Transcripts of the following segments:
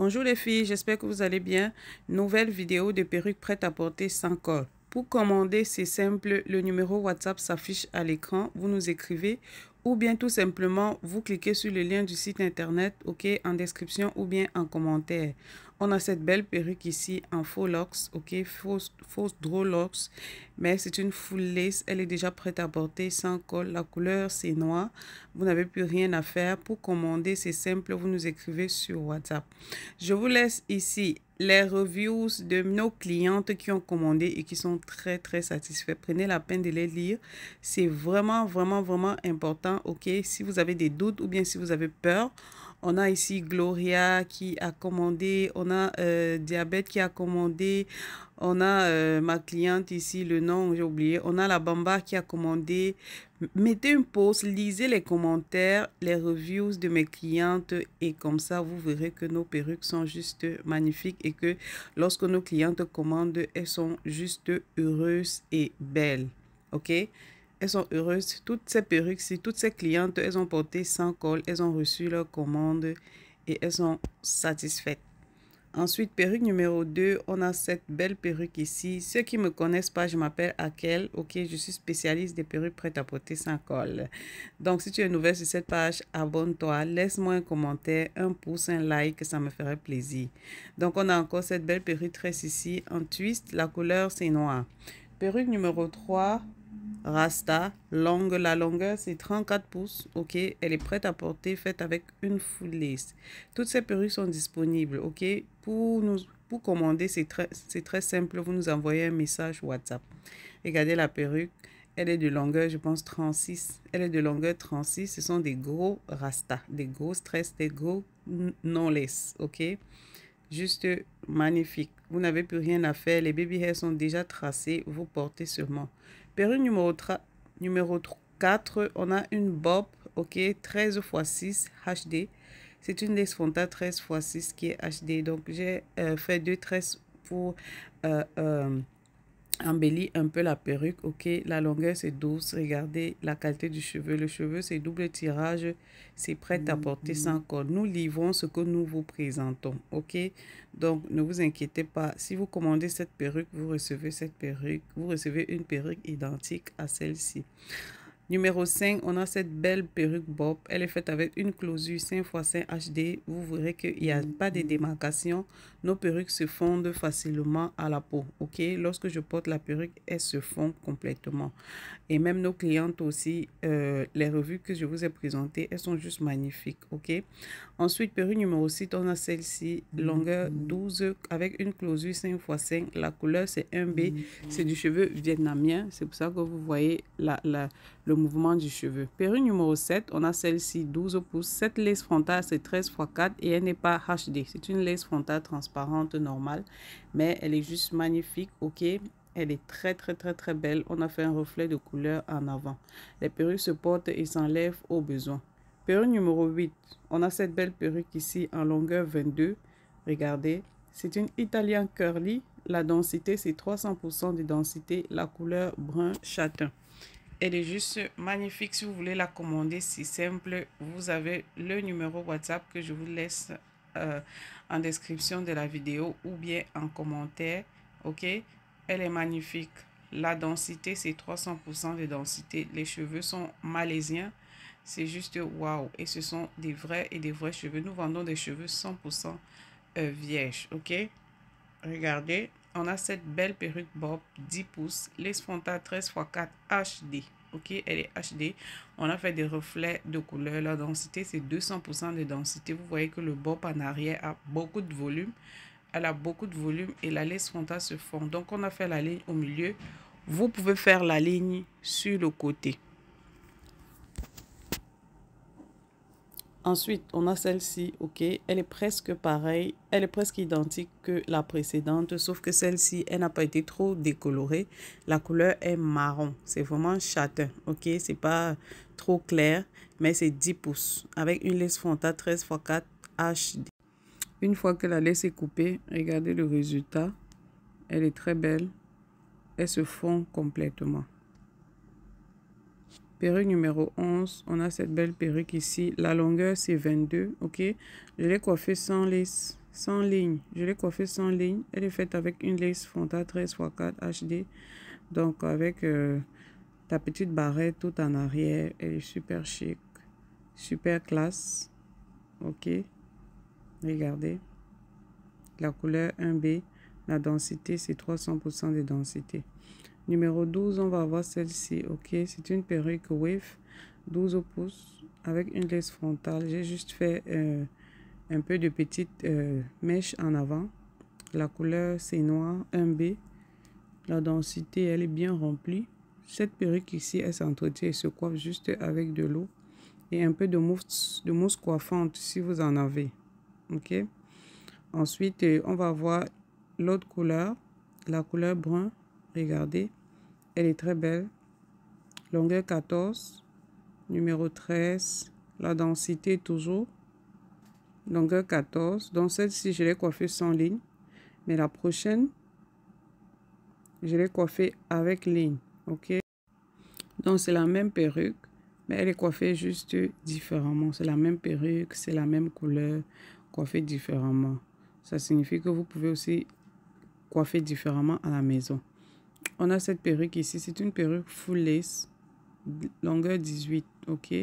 Bonjour les filles, j'espère que vous allez bien. Nouvelle vidéo de perruques prêtes à porter sans col. Pour commander, c'est simple, le numéro WhatsApp s'affiche à l'écran, vous nous écrivez ou bien tout simplement vous cliquez sur le lien du site internet, ok, en description ou bien en commentaire. On a cette belle perruque ici en faux locks, ok, fausse, fausse draw mais c'est une full lace, elle est déjà prête à porter sans colle. la couleur c'est noir, vous n'avez plus rien à faire, pour commander c'est simple, vous nous écrivez sur WhatsApp. Je vous laisse ici les reviews de nos clientes qui ont commandé et qui sont très très satisfaits. Prenez la peine de les lire, c'est vraiment vraiment vraiment important, ok, si vous avez des doutes ou bien si vous avez peur, on a ici Gloria qui a commandé. On a euh, Diabète qui a commandé. On a euh, ma cliente ici, le nom, j'ai oublié. On a la Bamba qui a commandé. Mettez une pause, lisez les commentaires, les reviews de mes clientes et comme ça, vous verrez que nos perruques sont juste magnifiques et que lorsque nos clientes commandent, elles sont juste heureuses et belles. OK? elles sont heureuses. Toutes ces perruques-ci, toutes ces clientes, elles ont porté sans col. elles ont reçu leur commande et elles sont satisfaites. Ensuite, perruque numéro 2, on a cette belle perruque ici. Ceux qui ne me connaissent pas, je m'appelle Akel. Ok, je suis spécialiste des perruques prêtes à porter sans col. Donc, si tu es nouvelle sur cette page, abonne-toi, laisse-moi un commentaire, un pouce, un like, ça me ferait plaisir. Donc, on a encore cette belle perruque tresse ici en twist. La couleur, c'est noir. Perruque numéro 3, Rasta, longue, la longueur c'est 34 pouces, ok, elle est prête à porter, faite avec une full lace. Toutes ces perruques sont disponibles, ok, pour, nous, pour commander c'est très, simple, vous nous envoyez un message WhatsApp. Regardez la perruque, elle est de longueur je pense 36, elle est de longueur 36, ce sont des gros Rasta, des gros stress, des gros non-lace, ok juste magnifique. Vous n'avez plus rien à faire. Les baby hairs sont déjà tracés. Vous portez seulement. Perru numéro, numéro 4, on a une bob, ok, 13 x 6 HD. C'est une des à 13 x 6 qui est HD. Donc, j'ai euh, fait deux tresses pour euh, euh, embellit un peu la perruque. Ok, la longueur c'est douce. Regardez la qualité du cheveu. Le cheveu c'est double tirage. C'est prêt à porter mhm. sans corps. Nous livrons ce que nous vous présentons. Ok, donc ne vous inquiétez pas. Si vous commandez cette perruque, vous recevez cette perruque. Vous recevez une perruque identique à celle-ci. Numéro 5, on a cette belle perruque bob. Elle est faite avec une closure 5 x 5 HD. Vous verrez qu'il n'y a pas de mhm. démarcation. Nos perruques se fondent facilement à la peau. Ok, lorsque je porte la perruque, elle se fond complètement. Et même nos clientes aussi, euh, les revues que je vous ai présentées, elles sont juste magnifiques. Ok, ensuite perruque numéro 6, on a celle-ci, mhm. longueur 12 avec une closure 5 x 5. La couleur c'est 1B, mhm. c'est du cheveu vietnamien. C'est pour ça que vous voyez le mouvement du cheveu. Perruque numéro 7, on a celle-ci 12 pouces. Cette laisse frontale c'est 13 x 4 et elle n'est pas HD. C'est une laisse frontale transparente transparente, normale. Mais elle est juste magnifique, ok elle est très très très très belle. On a fait un reflet de couleur en avant. Les perruques se portent et s'enlèvent au besoin. Perruque numéro 8. On a cette belle perruque ici en longueur 22. Regardez. C'est une Italian Curly. La densité, c'est 300% de densité. La couleur brun châtain. Elle est juste magnifique. Si vous voulez la commander, c'est simple. Vous avez le numéro WhatsApp que je vous laisse euh, en description de la vidéo ou bien en commentaire. Ok, elle est magnifique. La densité, c'est 300% de densité. Les cheveux sont malaisiens. C'est juste waouh. Et ce sont des vrais et des vrais cheveux. Nous vendons des cheveux 100% euh, vierges. Ok, regardez. On a cette belle perruque Bob 10 pouces, les 13 x 4 HD ok elle est HD on a fait des reflets de couleurs. la densité c'est 200% de densité vous voyez que le bord en arrière a beaucoup de volume elle a beaucoup de volume et la laisse frontale se fond donc on a fait la ligne au milieu vous pouvez faire la ligne sur le côté Ensuite, on a celle-ci, ok, elle est presque pareille, elle est presque identique que la précédente, sauf que celle-ci, elle n'a pas été trop décolorée. La couleur est marron, c'est vraiment châtain, ok, c'est pas trop clair, mais c'est 10 pouces, avec une laisse frontale 13 x 4 HD. Une fois que la laisse est coupée, regardez le résultat, elle est très belle, elle se fond complètement. Perruque numéro 11, on a cette belle perruque ici. La longueur, c'est 22, ok? Je l'ai coiffée sans lisse, sans ligne. Je l'ai coiffée sans ligne. Elle est faite avec une lisse Fonta 13 x 4 HD. Donc, avec euh, ta petite barrette tout en arrière. Elle est super chic, super classe, ok? Regardez. La couleur 1B, la densité, c'est 300% de densité. Numéro 12, on va avoir celle-ci, ok? C'est une perruque wave, 12 pouces, avec une laisse frontale. J'ai juste fait euh, un peu de petites euh, mèches en avant. La couleur, c'est noir, 1B. La densité, elle est bien remplie. Cette perruque ici, elle s'entretient et se coiffe juste avec de l'eau et un peu de mousse, de mousse coiffante si vous en avez. Ok? Ensuite, euh, on va voir l'autre couleur, la couleur brun. Regardez. Elle est très belle. Longueur 14. Numéro 13. La densité toujours. Longueur 14. Dans celle-ci, je l'ai coiffée sans ligne. Mais la prochaine, je l'ai coiffée avec ligne. OK Donc, c'est la même perruque. Mais elle est coiffée juste différemment. C'est la même perruque, c'est la même couleur, coiffée différemment. Ça signifie que vous pouvez aussi coiffer différemment à la maison on a cette perruque ici. C'est une perruque full lace, longueur 18, ok.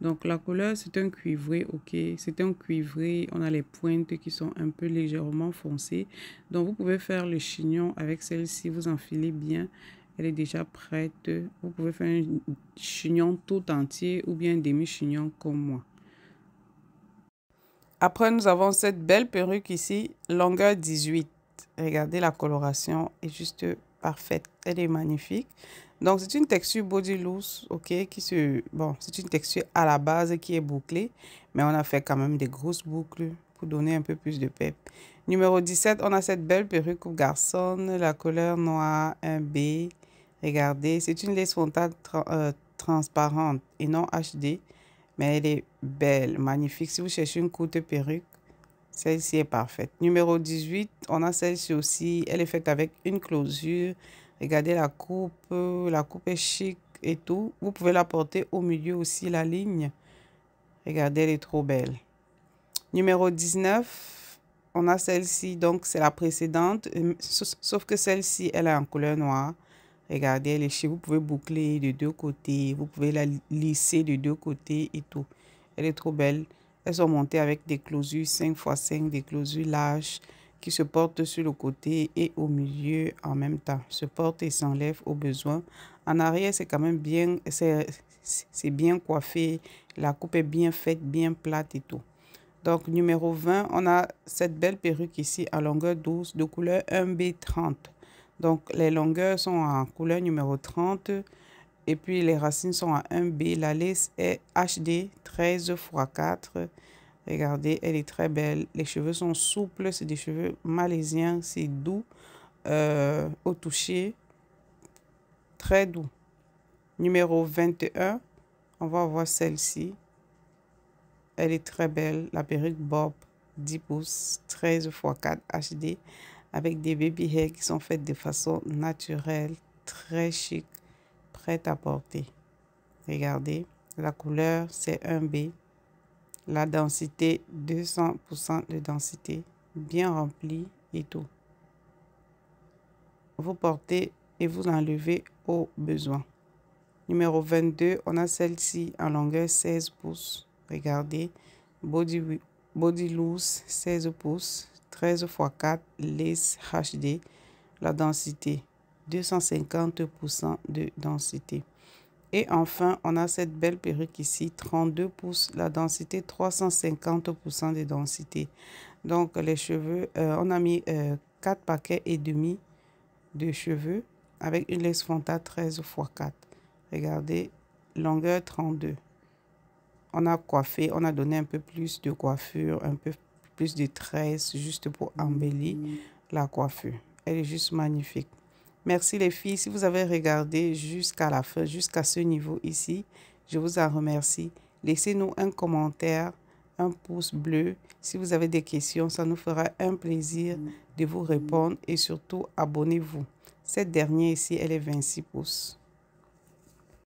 Donc la couleur, c'est un cuivré, ok. C'est un cuivré, on a les pointes qui sont un peu légèrement foncées. Donc vous pouvez faire le chignon avec celle-ci, vous enfilez bien. Elle est déjà prête. Vous pouvez faire un chignon tout entier ou bien demi-chignon comme moi. Après, nous avons cette belle perruque ici, longueur 18. Regardez la coloration est juste parfaite. Elle est magnifique. Donc, c'est une texture body loose, ok, qui se... Bon, c'est une texture à la base qui est bouclée, mais on a fait quand même des grosses boucles pour donner un peu plus de pep. Numéro 17, on a cette belle perruque garçonne. garçon, la couleur noire 1B. Regardez, c'est une laisse frontale euh, transparente et non HD, mais elle est belle, magnifique. Si vous cherchez une courte perruque, celle-ci est parfaite. Numéro 18, on a celle-ci aussi. Elle est faite avec une closure. Regardez la coupe. La coupe est chic et tout. Vous pouvez la porter au milieu aussi, la ligne. Regardez, elle est trop belle. Numéro 19, on a celle-ci. Donc, c'est la précédente. Sauf que celle-ci, elle est en couleur noire. Regardez, elle est chic. Vous pouvez boucler de deux côtés. Vous pouvez la lisser de deux côtés et tout. Elle est trop belle. Elles sont montées avec des closures 5 x 5, des closures larges qui se portent sur le côté et au milieu en même temps, se portent et s'enlèvent au besoin. En arrière, c'est quand même bien, c'est bien coiffé, la coupe est bien faite, bien plate et tout. Donc, numéro 20, on a cette belle perruque ici à longueur 12 de couleur 1B30. Donc, les longueurs sont en couleur numéro 30. Et puis les racines sont à 1B. La laisse est HD 13 x 4. Regardez, elle est très belle. Les cheveux sont souples. C'est des cheveux malaisiens. C'est doux euh, au toucher. Très doux. Numéro 21. On va voir celle-ci. Elle est très belle. La perruque Bob 10 pouces 13 x 4 HD avec des baby hairs qui sont faites de façon naturelle. Très chic à porter. Regardez, la couleur c'est un b la densité 200% de densité, bien rempli et tout. Vous portez et vous enlevez au besoin. Numéro 22, on a celle-ci en longueur 16 pouces. Regardez, body, body loose 16 pouces, 13 x 4, les HD, la densité 250% de densité. Et enfin, on a cette belle perruque ici, 32 pouces, la densité 350% de densité. Donc les cheveux, euh, on a mis euh, quatre 4 paquets et demi de cheveux avec une laisse fonta 13 x 4. Regardez, longueur 32. On a coiffé, on a donné un peu plus de coiffure, un peu plus de tresses juste pour embellir mm. la coiffure. Elle est juste magnifique. Merci les filles. Si vous avez regardé jusqu'à la fin, jusqu'à ce niveau ici, je vous en remercie. Laissez-nous un commentaire, un pouce bleu. Si vous avez des questions, ça nous fera un plaisir mm. de vous répondre. Et surtout, abonnez-vous. Cette dernière ici, elle est 26 pouces.